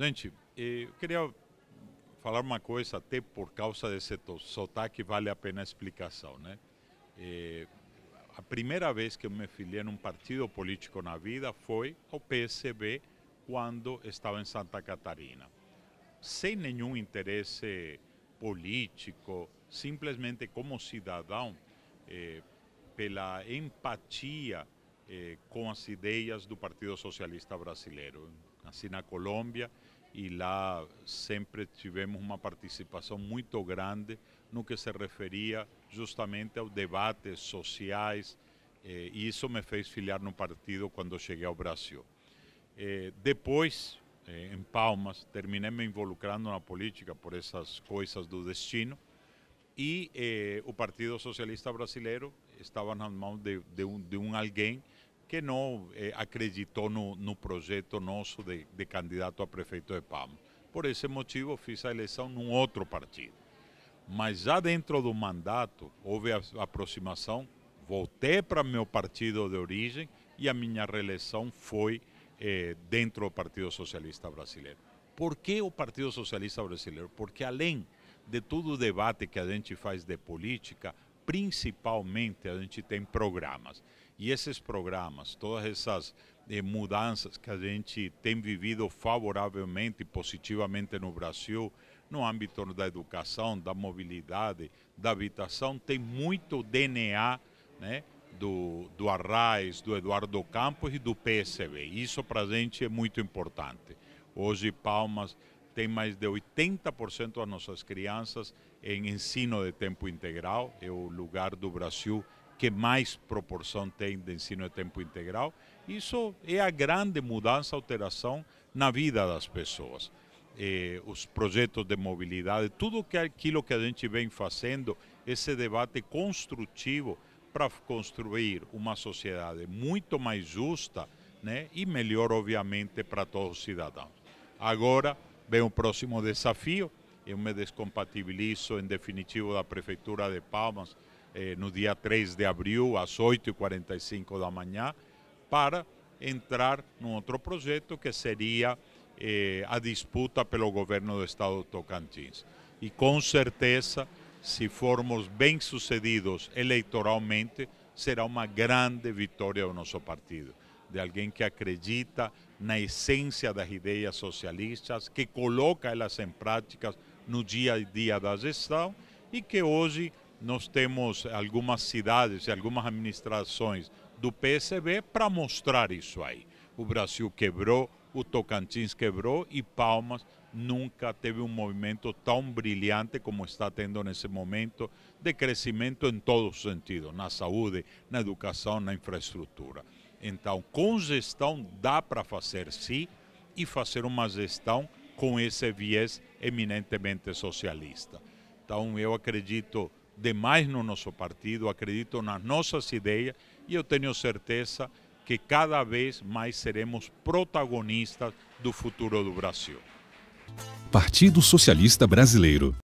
Gente, eu queria falar uma coisa, até por causa desse sotaque, vale a pena a explicação, né? a primeira vez que eu me filiei num partido político na vida foi ao PSB, quando estava em Santa Catarina. Sem nenhum interesse político, simplesmente como cidadão, eh, pela empatia eh, com as ideias do Partido Socialista Brasileiro. Assim, na Colômbia, e lá sempre tivemos uma participação muito grande no que se referia justamente ao debates sociais, eh, e isso me fez filiar no partido quando cheguei ao Brasil. Eh, depois, eh, em Palmas, terminei me involucrando na política por essas coisas do destino, e eh, o Partido Socialista Brasileiro estava nas mãos de, de, um, de um alguém que não eh, acreditou no, no, projeto nosso de, de, candidato a prefeito de Pam. Por esse motivo, fiz a eleição num outro partido. Mas já dentro do mandato, houve a, a aproximação, voltei para meu partido de origem e a minha reeleição foi eh, dentro do Partido Socialista Brasileiro. Por que o Partido Socialista Brasileiro? Porque além de todo o debate que a gente faz de política, principalmente a gente tem programas. E esses programas, todas essas eh, mudanças que a gente tem vivido favoravelmente, positivamente no Brasil, no âmbito da educação, da mobilidade, da habitação, tem muito DNA né, do, do Arraes, do Eduardo Campos e do PSB. Isso para a gente é muito importante. Hoje, Palmas tem mais de 80% das nossas crianças em ensino de tempo integral, é o lugar do Brasil que mais proporção tem de ensino de tempo integral. Isso é a grande mudança, alteração na vida das pessoas. É, os projetos de mobilidade, tudo que, é aquilo que a gente vem fazendo, esse debate construtivo para construir uma sociedade muito mais justa né, e melhor, obviamente, para todos os cidadãos. Agora, vem o próximo desafio. Eu me descompatibilizo, em definitivo, da Prefeitura de Palmas eh, no dia 3 de abril, às 8h45 da manhã, para entrar num outro projeto que seria eh, a disputa pelo governo do Estado do Tocantins. E com certeza, se formos bem-sucedidos eleitoralmente, será uma grande vitória do nosso partido de alguém que acredita na essência das ideias socialistas, que coloca elas em práticas no dia a dia da gestão e que hoje nós temos algumas cidades e algumas administrações do PSB para mostrar isso aí. O Brasil quebrou, o Tocantins quebrou e Palmas nunca teve um movimento tão brilhante como está tendo nesse momento de crescimento em todos os sentidos, na saúde, na educação, na infraestrutura. Então, com gestão dá para fazer sim e fazer uma gestão com esse viés eminentemente socialista. Então, eu acredito demais no nosso partido, acredito nas nossas ideias e eu tenho certeza que cada vez mais seremos protagonistas do futuro do Brasil. Partido Socialista Brasileiro